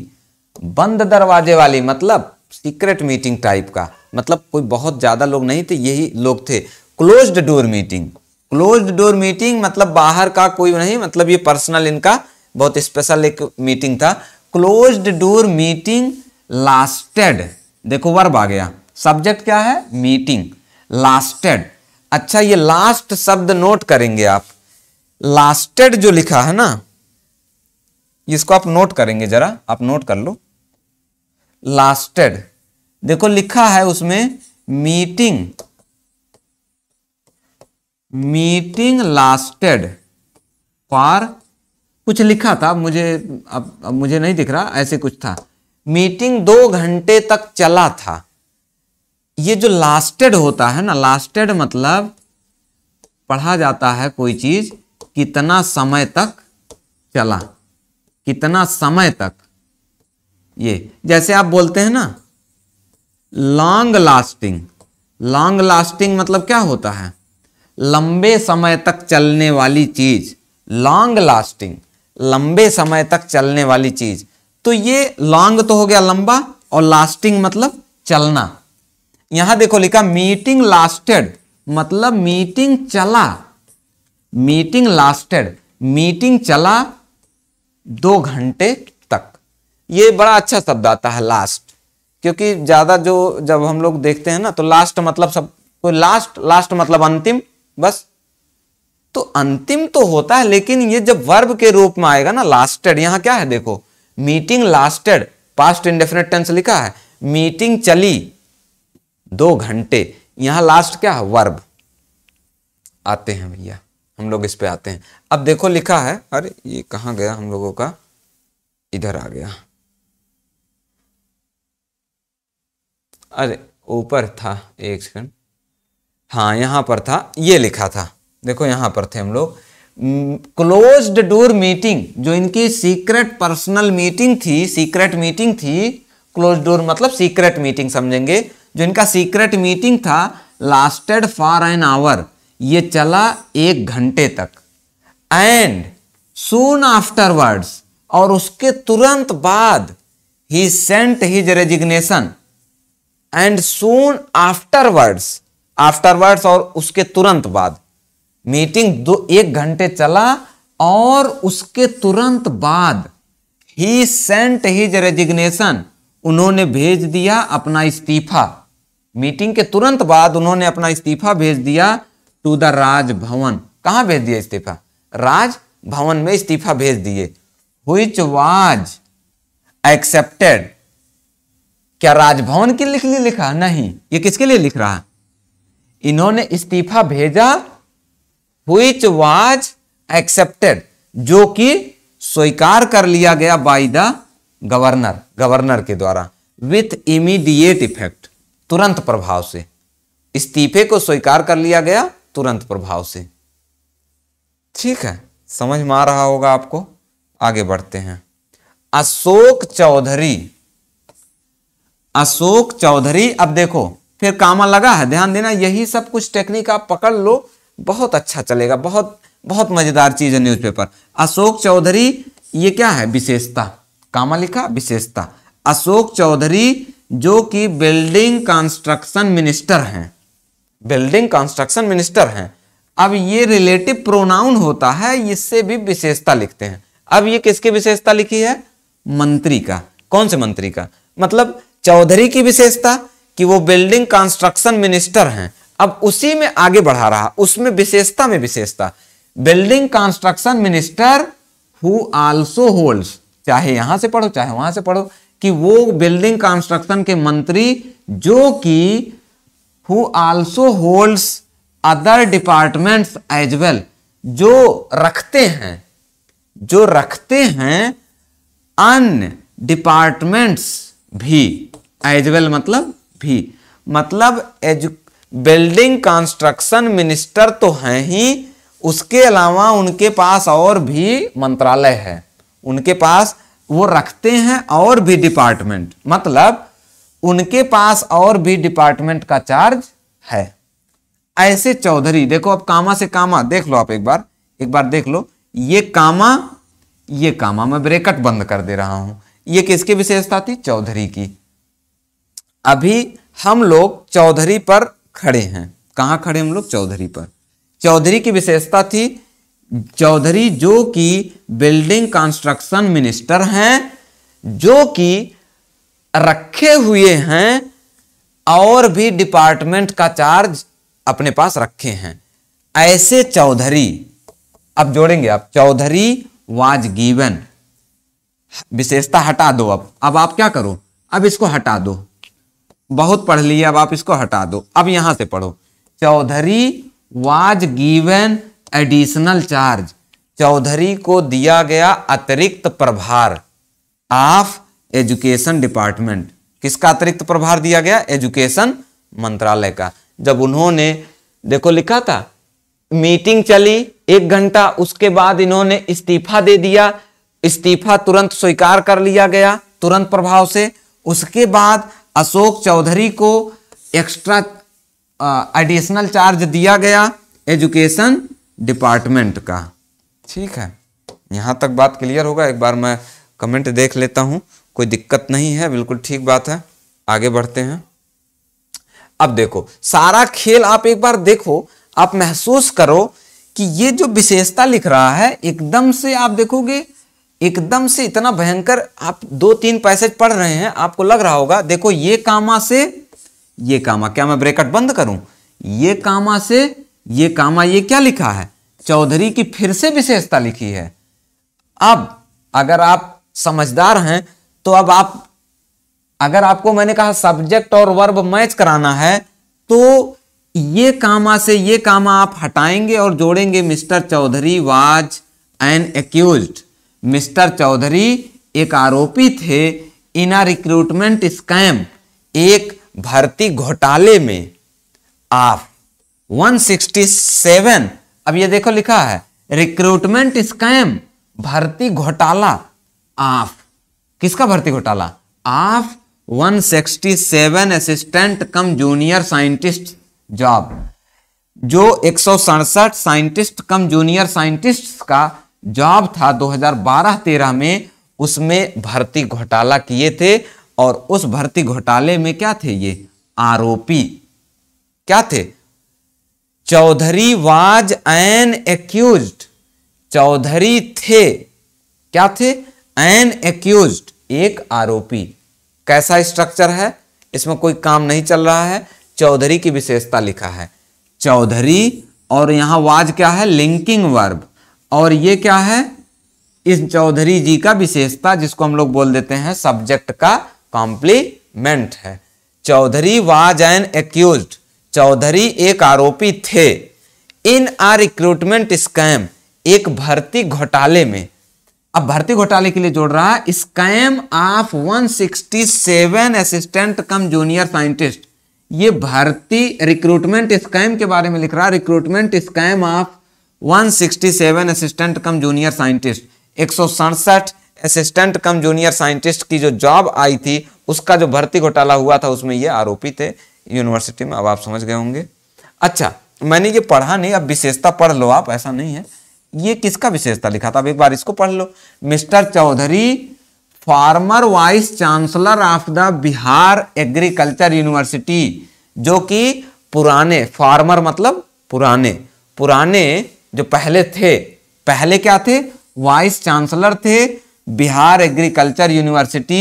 A: बंद दरवाजे वाली मतलब सीक्रेट मीटिंग टाइप का मतलब कोई बहुत ज़्यादा लोग नहीं थे यही लोग थे closed door meeting closed door meeting मतलब बाहर का कोई नहीं मतलब ये पर्सनल इनका बहुत स्पेशल एक मीटिंग था क्लोज्ड डोर मीटिंग लास्टेड देखो वर्ब आ गया सब्जेक्ट क्या है मीटिंग लास्टेड अच्छा ये लास्ट शब्द नोट करेंगे आप लास्टेड जो लिखा है ना इसको आप नोट करेंगे जरा आप नोट कर लो लास्टेड देखो लिखा है उसमें मीटिंग मीटिंग लास्टेड फॉर कुछ लिखा था मुझे अब, अब मुझे नहीं दिख रहा ऐसे कुछ था मीटिंग दो घंटे तक चला था ये जो लास्टेड होता है ना लास्टेड मतलब पढ़ा जाता है कोई चीज कितना समय तक चला कितना समय तक ये जैसे आप बोलते हैं ना लॉन्ग लास्टिंग लॉन्ग लास्टिंग मतलब क्या होता है लंबे समय तक चलने वाली चीज लॉन्ग लास्टिंग लंबे समय तक चलने वाली चीज तो ये लॉन्ग तो हो गया लंबा और लास्टिंग मतलब चलना यहां देखो लिखा मीटिंग लास्टेड मतलब मीटिंग चला मीटिंग लास्टेड मीटिंग चला दो घंटे तक ये बड़ा अच्छा शब्द आता है लास्ट क्योंकि ज़्यादा जो जब हम लोग देखते हैं ना तो लास्ट मतलब सब कोई लास्ट लास्ट मतलब अंतिम बस तो अंतिम तो होता है लेकिन ये जब वर्ब के रूप में आएगा ना लास्टेड यहां क्या है देखो meeting lasted past indefinite tense लिखा है मीटिंग चली दो घंटे यहां लास्ट क्या है वर्ब आते हैं भैया हम लोग इस पे आते हैं अब देखो लिखा है अरे ये कहां गया हम लोगों का इधर आ गया अरे ऊपर था एक सेकंड हाँ यहाँ पर था ये लिखा था देखो यहाँ पर थे हम लोग क्लोज्ड डोर मीटिंग जो इनकी सीक्रेट पर्सनल मीटिंग थी सीक्रेट मीटिंग थी क्लोज डोर मतलब सीक्रेट मीटिंग समझेंगे जो इनका सीक्रेट मीटिंग था लास्टेड फॉर एन आवर ये चला एक घंटे तक एंड सून आफ्टरवर्ड्स और उसके तुरंत बाद ही sent his resignation and soon afterwards afterwards और उसके तुरंत बाद मीटिंग दो एक घंटे चला और उसके तुरंत बाद ही सेंट हिज रेजिग्नेशन उन्होंने भेज दिया अपना इस्तीफा मीटिंग के तुरंत बाद उन्होंने अपना इस्तीफा भेज दिया टू द राजभवन कहाँ भेज दिया इस्तीफा राजभवन में इस्तीफा भेज दिए हुई वाज एक्सेप्टेड क्या राजभवन के लिख लिए लिखा नहीं ये किसके लिए लिख रहा इन्होंने इस्तीफा भेजा हुईच वाज एक्सेप्टेड जो कि स्वीकार कर लिया गया बाई द गवर्नर गवर्नर के द्वारा विथ इमीडिएट इफेक्ट तुरंत प्रभाव से इस्तीफे को स्वीकार कर लिया गया तुरंत प्रभाव से ठीक है समझ में आ रहा होगा आपको आगे बढ़ते हैं अशोक चौधरी अशोक चौधरी अब देखो फिर कामा लगा है ध्यान देना यही सब कुछ टेक्निक आप पकड़ लो बहुत अच्छा चलेगा बहुत बहुत मजेदार चीज है न्यूज़पेपर अशोक चौधरी ये क्या है विशेषता कामा लिखा विशेषता अशोक चौधरी जो कि बिल्डिंग कंस्ट्रक्शन मिनिस्टर हैं बिल्डिंग कंस्ट्रक्शन मिनिस्टर हैं अब ये रिलेटिव प्रोनाउन होता है इससे भी विशेषता लिखते हैं अब ये किसकी विशेषता लिखी है मंत्री का कौन से मंत्री का मतलब चौधरी की विशेषता कि वो बिल्डिंग कंस्ट्रक्शन मिनिस्टर हैं अब उसी में आगे बढ़ा रहा उसमें विशेषता में विशेषता building construction minister who also holds चाहे यहां से पढ़ो चाहे वहां से पढ़ो कि वो बिल्डिंग कंस्ट्रक्शन के मंत्री जो कि who also holds other departments as well जो रखते हैं जो रखते हैं अन्य डिपार्टमेंट्स भी एज वेल मतलब भी मतलब एजु बिल्डिंग कंस्ट्रक्शन मिनिस्टर तो हैं ही उसके अलावा उनके पास और भी मंत्रालय है उनके पास वो रखते हैं और भी डिपार्टमेंट मतलब उनके पास और भी डिपार्टमेंट का चार्ज है ऐसे चौधरी देखो अब कामा से कामा देख लो आप एक बार एक बार देख लो ये कामा ये कामा मैं ब्रेकट बंद कर दे रहा हूं ये किसकी विशेषता थी चौधरी की अभी हम लोग चौधरी पर खड़े हैं कहाँ खड़े हम लोग चौधरी पर चौधरी की विशेषता थी चौधरी जो कि बिल्डिंग कंस्ट्रक्शन मिनिस्टर हैं जो कि रखे हुए हैं और भी डिपार्टमेंट का चार्ज अपने पास रखे हैं ऐसे चौधरी अब जोड़ेंगे आप चौधरी वाज गिवन विशेषता हटा दो अब अब आप क्या करो अब इसको हटा दो बहुत पढ़ लिया अब आप इसको हटा दो अब यहां से पढ़ो Chaudhary was given additional charge Chaudhary को दिया गया अतिरिक्त प्रभार ऑफ एजुकेशन डिपार्टमेंट किसका अतिरिक्त प्रभार दिया गया एजुकेशन मंत्रालय का जब उन्होंने देखो लिखा था मीटिंग चली एक घंटा उसके बाद इन्होंने इस्तीफा दे दिया इस्तीफा तुरंत स्वीकार कर लिया गया तुरंत प्रभाव से उसके बाद अशोक चौधरी को एक्स्ट्रा एडिशनल चार्ज दिया गया एजुकेशन डिपार्टमेंट का ठीक है यहाँ तक बात क्लियर होगा एक बार मैं कमेंट देख लेता हूँ कोई दिक्कत नहीं है बिल्कुल ठीक बात है आगे बढ़ते हैं अब देखो सारा खेल आप एक बार देखो आप महसूस करो कि ये जो विशेषता लिख रहा है एकदम से आप देखोगे एकदम से इतना भयंकर आप दो तीन पैसेज पढ़ रहे हैं आपको लग रहा होगा देखो ये कामा से ये कामा क्या मैं ब्रेकअट बंद करूं ये कामा से ये कामा ये क्या लिखा है चौधरी की फिर से विशेषता लिखी है अब अगर आप समझदार हैं तो अब आप अगर आपको मैंने कहा सब्जेक्ट और वर्ब मैच कराना है तो ये कामा से ये कामा आप हटाएंगे और जोड़ेंगे mister Chaudhary was an accused mister Chaudhary एक आरोपी थे इन आ रिक्रूटमेंट स्कैम एक भर्ती घोटाले में आप 167 अब ये देखो लिखा है रिक्रूटमेंट स्कैम भर्ती घोटाला आप किसका भर्ती घोटाला आप 167 assistant cum junior scientist job जो एक साइंटिस्ट कम जूनियर साइंटिस्ट का जॉब था 2012-13 में उसमें भर्ती घोटाला किए थे और उस भर्ती घोटाले में क्या थे ये आरोपी क्या थे Chaudhary was an accuse Chaudhary थे क्या थे एन एक्यूज एक आरोपी कैसा स्ट्रक्चर है इसमें कोई काम नहीं चल रहा है चौधरी की विशेषता लिखा है चौधरी और यहां वाज क्या है लिंकिंग वर्ब और ये क्या है इस चौधरी जी का विशेषता जिसको हम लोग बोल देते हैं सब्जेक्ट का कॉम्प्लीमेंट है Chaudhary was an accuse Chaudhary एक आरोपी थे इन आ रिक्रूटमेंट स्कैम एक भर्ती घोटाले में अब भर्ती घोटाले के लिए जोड़ रहा है scam of 167 assistant cum junior scientist ये भर्ती रिक्रूटमेंट स्कैम के बारे में लिख रहा है recruitment scam of 167 assistant cum junior scientist एक असिस्टेंट कम जूनियर साइंटिस्ट की जो जॉब आई थी उसका जो भर्ती घोटाला हुआ था उसमें ये आरोपी थे यूनिवर्सिटी में अब आप समझ गए होंगे अच्छा मैंने ये पढ़ा नहीं अब विशेषता पढ़ लो आप ऐसा नहीं है ये किसका विशेषता लिखा था अब एक बार इसको पढ़ लो mister Chaudhary former vice chancellor of the Bihar agriculture university जो कि पुराने फार्मर मतलब पुराने पुराने जो पहले थे पहले क्या थे वाइस चांसलर थे Bihar agriculture university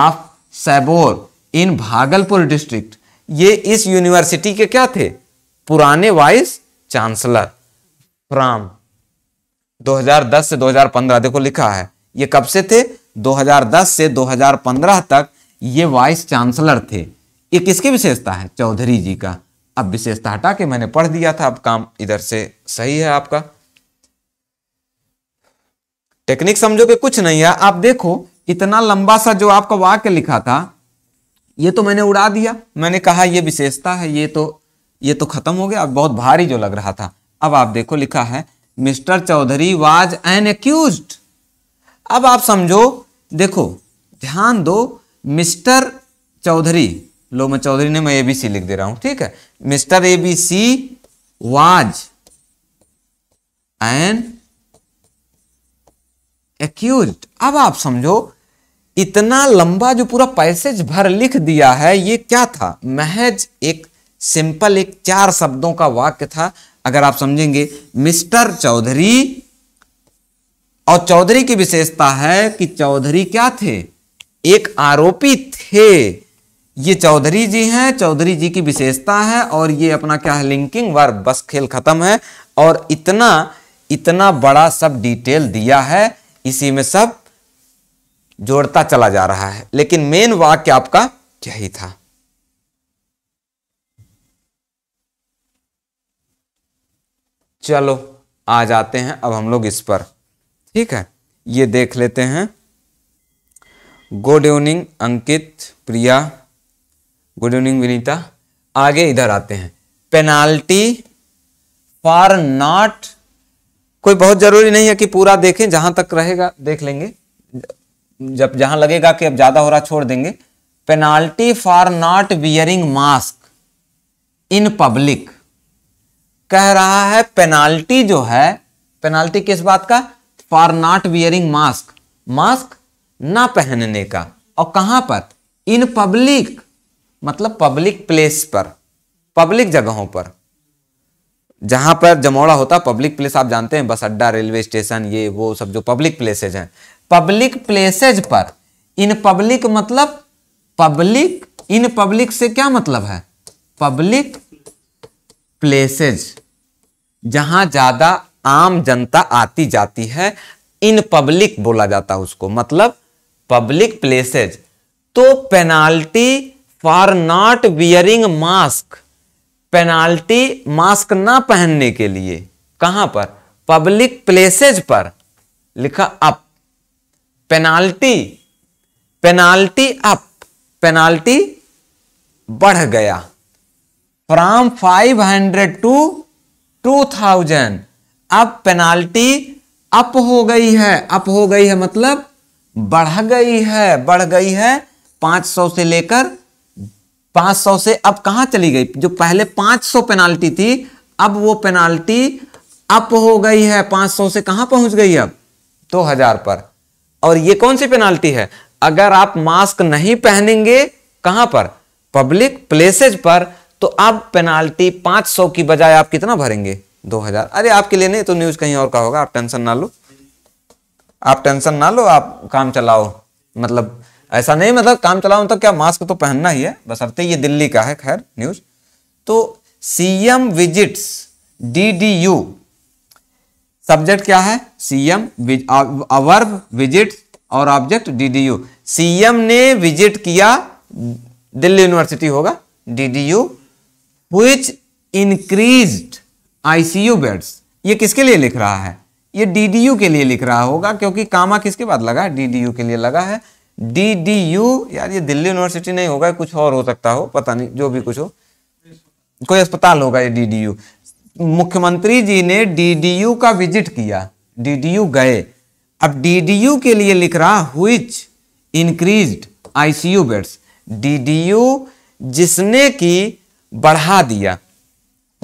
A: of Sabour in Bhagalpur district ये इस यूनिवर्सिटी के क्या थे पुराने वाइस चांसलर फ्राम 2010 से 2015 देखो लिखा है ये कब से थे 2010 से 2015 तक ये वाइस चांसलर थे ये किसकी विशेषता है चौधरी जी का अब विशेषता हटा के मैंने पढ़ दिया था अब काम इधर से सही है आपका टेक्निक समझो कि कुछ नहीं है आप देखो इतना लंबा सा जो आपका वाक्य लिखा था ये तो मैंने उड़ा दिया मैंने कहा ये विशेषता है ये तो ये तो खत्म हो गया बहुत भारी जो लग रहा था अब आप देखो लिखा है mister Chaudhary was an accuse अब आप समझो देखो ध्यान दो मिस्टर चौधरी मैं चौधरी ने मैं एबीसी लिख दे रहा हूं ठीक है mister ABC was and accuse अब आप समझो इतना लंबा जो पूरा पैसेज भर लिख दिया है ये क्या था महज एक सिंपल एक चार शब्दों का वाक्य था अगर आप समझेंगे मिस्टर चौधरी और चौधरी की विशेषता है कि चौधरी क्या थे एक आरोपी थे ये चौधरी जी हैं चौधरी जी की विशेषता है और ये अपना क्या है लिंकिंग वर्ब बस खेल खत्म है और इतना इतना बड़ा सब डिटेल दिया है इसी में सब जोड़ता चला जा रहा है लेकिन मेन वाक्य आपका यही था चलो आ जाते हैं अब हम लोग इस पर ठीक है ये देख लेते हैं good evening Ankit Priya good evening Vinita आगे इधर आते हैं पेनाल्टी फॉर नॉट कोई बहुत जरूरी नहीं है कि पूरा देखें जहां तक रहेगा देख लेंगे जब जहां लगेगा कि अब ज्यादा हो रहा छोड़ देंगे penalty for not wearing mask in public कह रहा है पेनाल्टी जो है पेनाल्टी किस बात का for not wearing mask mask ना पहनने का और कहां पर इन पब्लिक मतलब पब्लिक प्लेस पर पब्लिक जगहों पर जहां पर जमौड़ा होता पब्लिक प्लेस आप जानते हैं बस अड्डा रेलवे स्टेशन ये वो सब जो पब्लिक प्लेसेज हैं पब्लिक प्लेसेज पर इन पब्लिक मतलब पब्लिक इन पब्लिक से क्या मतलब है पब्लिक प्लेसेज जहां ज्यादा आम जनता आती जाती है इन पब्लिक बोला जाता है उसको मतलब पब्लिक प्लेसेज तो penalty for not wearing mask penalty mask ना पहनने के लिए कहां पर पब्लिक प्लेसेज पर लिखा up penalty penalty up penalty बढ़ गया from five hundred to two thousand अब पेनाल्टी अप हो गई है अप हो गई है मतलब बढ़ गई है बढ़ गई है पांच सौ से लेकर 500 से अब कहा चली गई जो पहले 500 पेनाल्टी थी अब वो पेनाल्टी अप हो गई है 500 से कहां पहुंच गई अब हजार पर और ये कौन सी पेनाल्टी है अगर आप मास्क नहीं पहनेंगे कहां पर पब्लिक प्लेसेज पर तो अब पेनाल्टी 500 की बजाय आप कितना भरेंगे 2000 अरे आपके लिए नहीं तो न्यूज कहीं और का होगा आप टेंशन ना लो आप टेंशन ना लो आप काम चलाओ मतलब ऐसा नहीं मतलब काम चलाओ तो क्या मास्क तो पहनना ही है बसरते तो ये दिल्ली का है खैर न्यूज तो सीएम विजिट्स डीडीयू सब्जेक्ट क्या है सीएम अवर्ब विजिट और ऑब्जेक्ट डीडीयू सीएम ने विजिट किया दिल्ली यूनिवर्सिटी होगा DDU which increased ICU beds ये किसके लिए लिख रहा है ये डीडीयू के लिए लिख रहा होगा क्योंकि कामा किसके बाद लगा है डीडीयू के लिए लगा है डी डी यू यार ये दिल्ली यूनिवर्सिटी नहीं होगा कुछ और हो सकता हो पता नहीं जो भी कुछ हो कोई अस्पताल होगा ये डी डी यू मुख्यमंत्री जी ने डी डी यू का विजिट किया डी डी यू गए अब डी डी यू के लिए लिख रहा which increase ICU beds D D U जिसने की बढ़ा दिया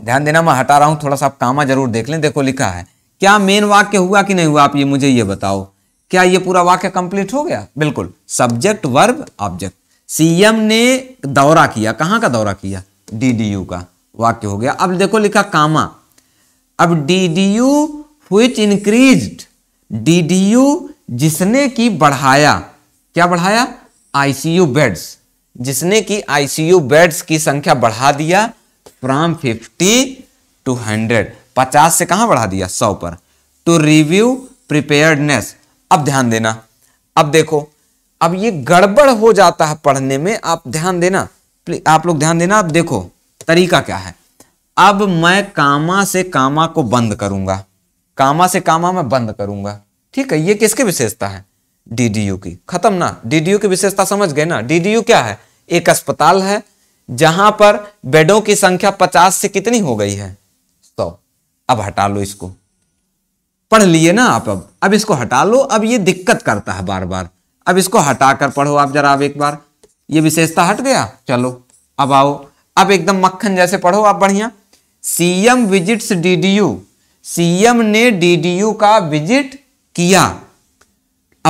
A: ध्यान देना मैं हटा रहा हूं थोड़ा सा आप कामा जरूर देख लें देखो लिखा है क्या मेन वाक्य हुआ कि नहीं हुआ आप ये मुझे ये बताओ क्या ये पूरा वाक्य कंप्लीट हो गया बिल्कुल सब्जेक्ट वर्ब ऑब्जेक्ट सीएम ने दौरा किया कहां का दौरा किया डीडीयू का वाक्य हो गया अब देखो लिखा कामा अब डीडीयू व्हिच इंक्रीज्ड डीडीयू जिसने की बढ़ाया क्या बढ़ाया आईसीयू बेड्स जिसने की आईसीयू बेड्स की संख्या बढ़ा दिया फ्रॉम फिफ्टी टू हंड्रेड पचास से कहां बढ़ा दिया सौ पर टू रिव्यू प्रिपेयर्डनेस अब ध्यान देना अब देखो अब ये गड़बड़ हो जाता है पढ़ने में आप ध्यान देना आप लोग ध्यान देना अब देखो तरीका क्या है अब मैं कामा से कामा को बंद करूंगा कामा से कामा मैं बंद करूंगा ठीक है ये किसकी विशेषता है डीडीयू की खत्म ना डीडीयू की विशेषता समझ गए ना डीडीयू क्या है एक अस्पताल है जहां पर बेडों की संख्या पचास से कितनी हो गई है तो, अब हटा लो इसको पढ़ लिए ना आप अब अब इसको हटा लो अब ये दिक्कत करता है बार बार अब इसको हटाकर पढ़ो आप जरा अब एक बार ये विशेषता हट गया चलो अब आओ अब एकदम मक्खन जैसे पढ़ो आप बढ़िया सीएम विजिट्स डीडीयू सीएम ने डीडीयू का विजिट किया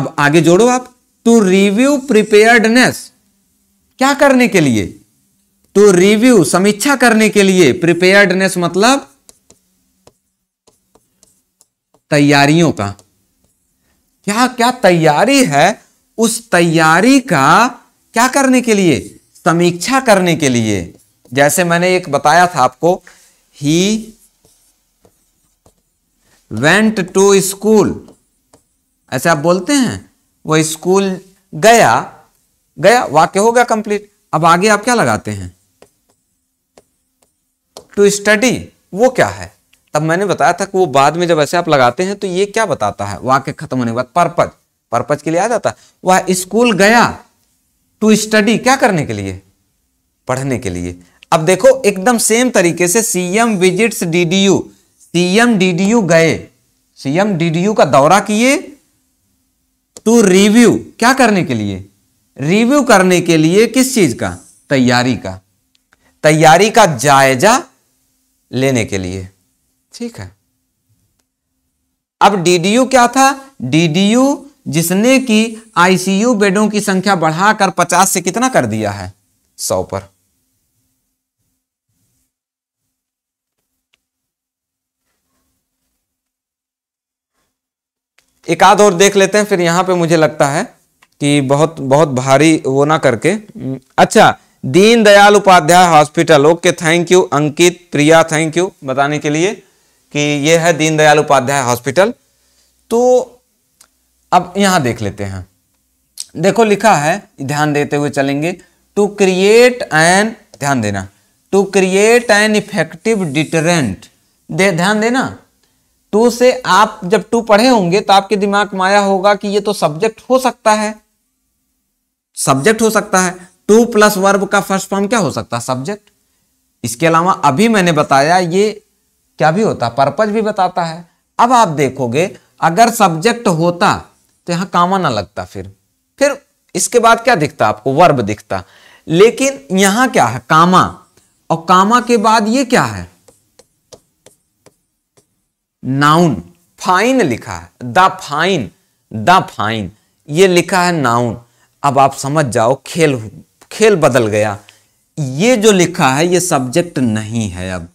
A: अब आगे जोड़ो आप टू रिव्यू प्रिपेयर्डनेस क्या करने के लिए टू रिव्यू समीक्षा करने के लिए प्रिपेयर्डनेस मतलब तैयारियों का क्या क्या तैयारी है उस तैयारी का क्या करने के लिए समीक्षा करने के लिए जैसे मैंने एक बताया था आपको ही वेंट टू स्कूल ऐसे आप बोलते हैं वो स्कूल गया गया वाक्य हो गया कंप्लीट अब आगे आप क्या लगाते हैं टू स्टडी वो क्या है तब मैंने बताया था कि वो बाद में जब ऐसे आप लगाते हैं तो ये क्या बताता है वाक्य खत्म होने के बाद पर्पज पर्पज के लिए आ जाता वह स्कूल गया टू स्टडी क्या करने के लिए पढ़ने के लिए अब देखो एकदम सेम तरीके से CM visits DDU CM DDU गए सीएम डीडीयू का दौरा किए टू रिव्यू क्या करने के लिए रिव्यू करने के लिए किस चीज का तैयारी का तैयारी का जायजा लेने के लिए ठीक है अब डीडीयू क्या था डीडीयू जिसने कि आईसीयू बेडों की संख्या बढ़ाकर 50 से कितना कर दिया है 100 पर एक आध और देख लेते हैं फिर यहां पे मुझे लगता है कि बहुत बहुत भारी वो ना करके अच्छा Deendayal Upadhyay hospital okay thank you Ankit Priya thank you बताने के लिए कि ये है दीनदयाल उपाध्याय हॉस्पिटल तो अब यहां देख लेते हैं देखो लिखा है ध्यान देते हुए चलेंगे टू क्रिएट एन ध्यान देना to create an effective deterrent दे ध्यान देना टू से आप जब टू पढ़े होंगे तो आपके दिमाग में आया होगा कि ये तो सब्जेक्ट हो सकता है सब्जेक्ट हो सकता है टू प्लस वर्ब का फर्स्ट फॉर्म क्या हो सकता है सब्जेक्ट इसके अलावा अभी मैंने बताया ये क्या भी होता पर्पज भी बताता है अब आप देखोगे अगर सब्जेक्ट होता तो यहां कामा ना लगता फिर फिर इसके बाद क्या दिखता आपको वर्ब दिखता लेकिन यहां क्या है कामा और कामा के बाद ये क्या है नाउन फाइन लिखा है द फाइन द फाइन ये लिखा है नाउन अब आप समझ जाओ खेल खेल बदल गया ये जो लिखा है ये सब्जेक्ट नहीं है अब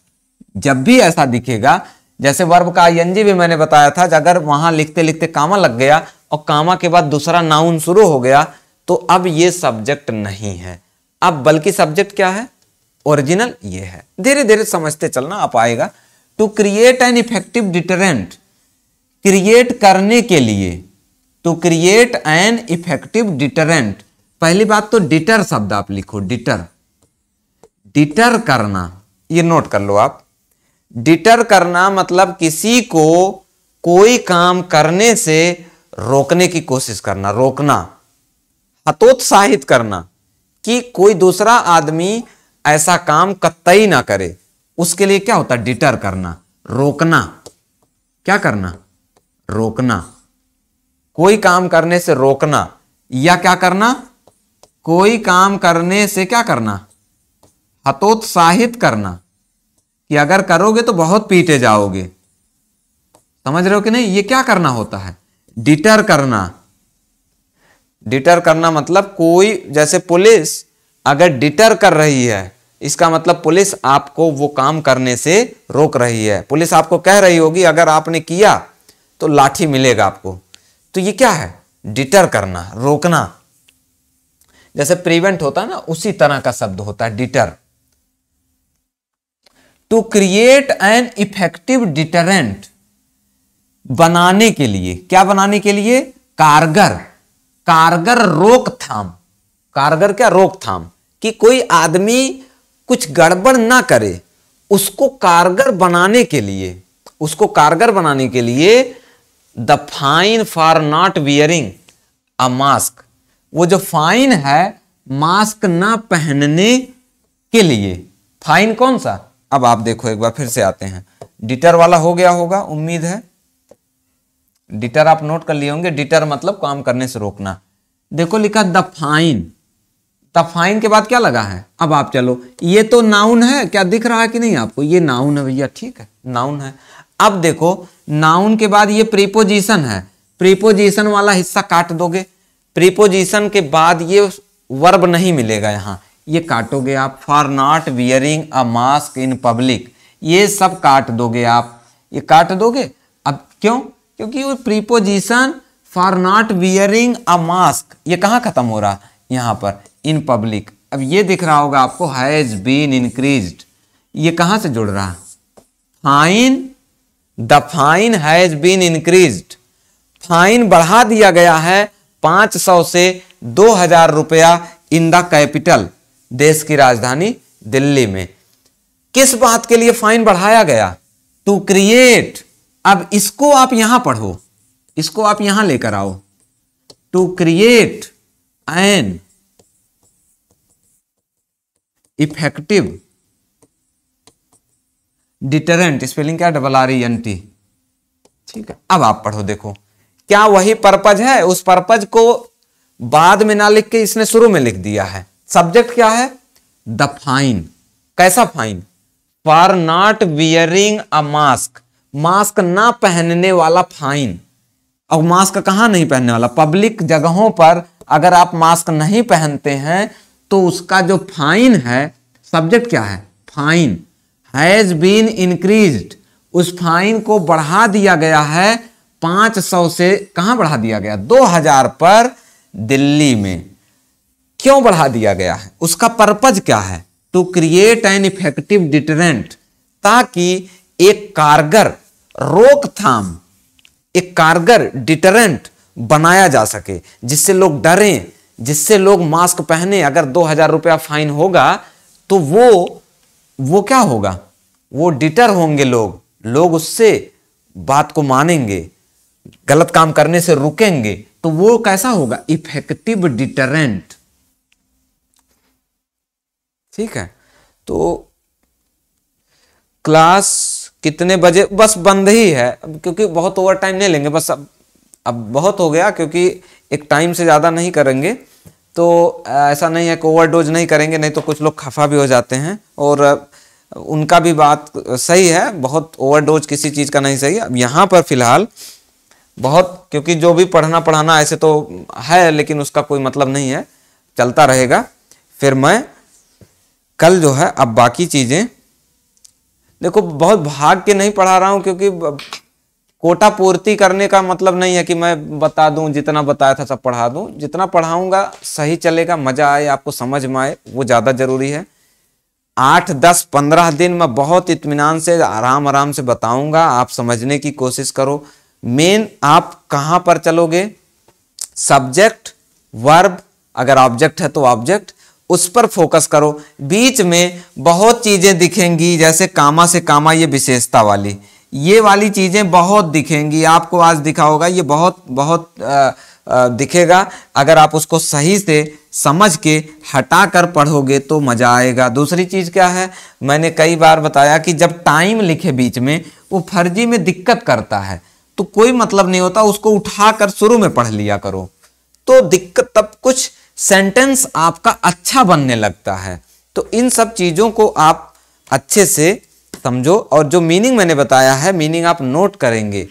A: जब भी ऐसा दिखेगा जैसे वर्ब का आई भी मैंने बताया था अगर वहां लिखते लिखते कामा लग गया और कामा के बाद दूसरा नाउन शुरू हो गया तो अब ये सब्जेक्ट नहीं है अब बल्कि सब्जेक्ट क्या है ओरिजिनल ये है धीरे धीरे समझते चलना आप आएगा to create an effective deterrent create करने के लिए to create an effective deterrent पहली बात तो डिटर शब्द आप लिखो डिटर डिटर करना ये नोट कर लो आप डिटर करना मतलब किसी को कोई काम करने से रोकने की कोशिश करना रोकना हतोत्साहित करना कि कोई दूसरा आदमी ऐसा काम कतई ना करे उसके लिए क्या होता है डिटर करना रोकना क्या करना रोकना कोई काम करने से रोकना या क्या करना कोई काम करने से क्या करना हतोत्साहित करना कि अगर करोगे तो बहुत पीटे जाओगे समझ रहे हो कि नहीं ये क्या करना होता है डिटर करना डिटर करना मतलब कोई जैसे पुलिस अगर डिटर कर रही है इसका मतलब पुलिस आपको वो काम करने से रोक रही है पुलिस आपको कह रही होगी अगर आपने किया तो लाठी मिलेगा आपको तो ये क्या है डिटर करना रोकना जैसे प्रिवेंट होता है ना उसी तरह का शब्द होता है deter to create an effective deterrent बनाने के लिए क्या बनाने के लिए कारगर कारगर रोकथाम कारगर क्या रोकथाम कि कोई आदमी कुछ गड़बड़ ना करे उसको कारगर बनाने के लिए उसको कारगर बनाने के लिए the fine for not wearing a mask वो जो फाइन है मास्क ना पहनने के लिए फाइन कौन सा अब आप देखो एक बार फिर से आते हैं डिटर वाला हो गया होगा उम्मीद है डिटर आप नोट कर लिए होंगे डिटर मतलब काम करने से रोकना देखो लिखा द फाइन द फाइन के बाद क्या लगा है अब आप चलो ये तो नाउन है क्या दिख रहा है कि नहीं आपको ये नाउन है भैया ठीक है नाउन है अब देखो नाउन के बाद ये प्रीपोजिशन है प्रीपोजिशन वाला हिस्सा काट दोगे प्रीपोजिशन के बाद ये वर्ब नहीं मिलेगा यहां ये काटोगे आप for not wearing a mask in public ये सब काट दोगे आप ये काट दोगे अब क्यों क्योंकि वो preposition for not wearing a mask ये कहाँ ख़त्म हो रहा यहाँ पर इन पब्लिक अब ये दिख रहा होगा आपको हैज़ बीन इंक्रीज ये कहाँ से जुड़ रहा fine the fine has been increase fine बढ़ा दिया गया है पांच सौ से दो हजार रुपया इन द कैपिटल देश की राजधानी दिल्ली में किस बात के लिए फाइन बढ़ाया गया टू क्रिएट अब इसको आप यहां पढ़ो इसको आप यहां लेकर आओ to create an effective deterrent spelling क्या डबल आर एन टी ठीक है अब आप पढ़ो देखो क्या वही पर्पज है उस पर्पज को बाद में ना लिख के इसने शुरू में लिख दिया है सब्जेक्ट क्या है द फाइन कैसा fine for not wearing a mask mask ना पहनने वाला फाइन और मास्क कहाँ नहीं पहनने वाला पब्लिक जगहों पर अगर आप मास्क नहीं पहनते हैं तो उसका जो फाइन है सब्जेक्ट क्या है फाइन हैज बीन इंक्रीज उस फाइन को बढ़ा दिया गया है पाँच सौ से कहाँ बढ़ा दिया गया दो हजार पर दिल्ली में क्यों बढ़ा दिया गया है उसका पर्पज क्या है to create an effective deterrent ताकि एक कारगर रोकथाम एक कारगर डिटरेंट बनाया जा सके जिससे लोग डरें जिससे लोग मास्क पहने अगर दो हजार रुपया फाइन होगा तो वो वो क्या होगा वो डिटर होंगे लोग लोग उससे बात को मानेंगे गलत काम करने से रुकेंगे तो वो कैसा होगा इफेक्टिव डिटरेंट ठीक है तो क्लास कितने बजे बस बंद ही है क्योंकि बहुत ओवर टाइम नहीं लेंगे बस अब अब बहुत हो गया क्योंकि एक टाइम से ज़्यादा नहीं करेंगे तो ऐसा नहीं है कि ओवरडोज नहीं करेंगे नहीं तो कुछ लोग खफा भी हो जाते हैं और उनका भी बात सही है बहुत ओवरडोज किसी चीज़ का नहीं सही अब यहाँ पर फिलहाल बहुत क्योंकि जो भी पढ़ना पढ़ाना ऐसे तो है लेकिन उसका कोई मतलब नहीं है चलता रहेगा फिर मैं कल जो है अब बाकी चीज़ें देखो बहुत भाग के नहीं पढ़ा रहा हूँ क्योंकि कोटा पूर्ति करने का मतलब नहीं है कि मैं बता दूं जितना बताया था सब पढ़ा दूं जितना पढ़ाऊंगा सही चलेगा मज़ा आए आपको समझ में आए वो ज़्यादा ज़रूरी है आठ दस पंद्रह दिन मैं बहुत इतमान से आराम आराम से बताऊंगा आप समझने की कोशिश करो मेन आप कहाँ पर चलोगे सब्जेक्ट वर्ब अगर ऑब्जेक्ट है तो ऑब्जेक्ट उस पर फोकस करो बीच में बहुत चीज़ें दिखेंगी जैसे कामा से कामा ये विशेषता वाली ये वाली चीज़ें बहुत दिखेंगी आपको आज दिखा होगा ये बहुत बहुत आ, आ, दिखेगा अगर आप उसको सही से समझ के हटा कर पढ़ोगे तो मज़ा आएगा दूसरी चीज़ क्या है मैंने कई बार बताया कि जब टाइम लिखे बीच में वो फर्जी में दिक्कत करता है तो कोई मतलब नहीं होता उसको उठा कर शुरू में पढ़ लिया करो तो दिक्कत तब कुछ सेंटेंस आपका अच्छा बनने लगता है तो इन सब चीज़ों को आप अच्छे से समझो और जो मीनिंग मैंने बताया है मीनिंग आप नोट करेंगे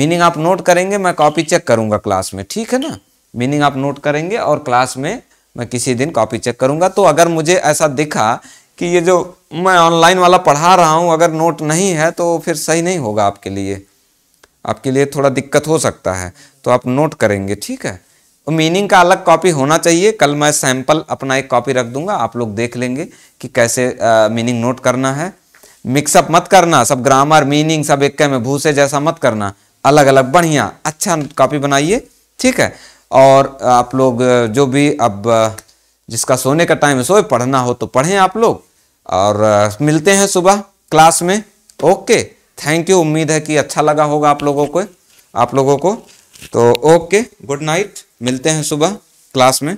A: मीनिंग आप नोट करेंगे मैं कॉपी चेक करूँगा क्लास में ठीक है ना मीनिंग आप नोट करेंगे और क्लास में मैं किसी दिन कॉपी चेक करूँगा तो अगर मुझे ऐसा दिखा कि ये जो मैं ऑनलाइन वाला पढ़ा रहा हूँ अगर नोट नहीं है तो फिर सही नहीं होगा आपके लिए आपके लिए थोड़ा दिक्कत हो सकता है तो आप नोट करेंगे ठीक है तो मीनिंग का अलग कॉपी होना चाहिए कल मैं सैंपल अपना एक कॉपी रख दूंगा आप लोग देख लेंगे कि कैसे मीनिंग नोट करना है मिक्सअप मत करना सब ग्रामर मीनिंग सब एक में भूसे जैसा मत करना अलग अलग बढ़िया अच्छा कॉपी बनाइए ठीक है और आप लोग जो भी अब जिसका सोने का टाइम है सोए पढ़ना हो तो पढ़ें आप लोग और मिलते हैं सुबह क्लास में ओके थैंक यू उम्मीद है कि अच्छा लगा होगा आप लोगों को आप लोगों को तो ओके गुड नाइट मिलते हैं सुबह क्लास में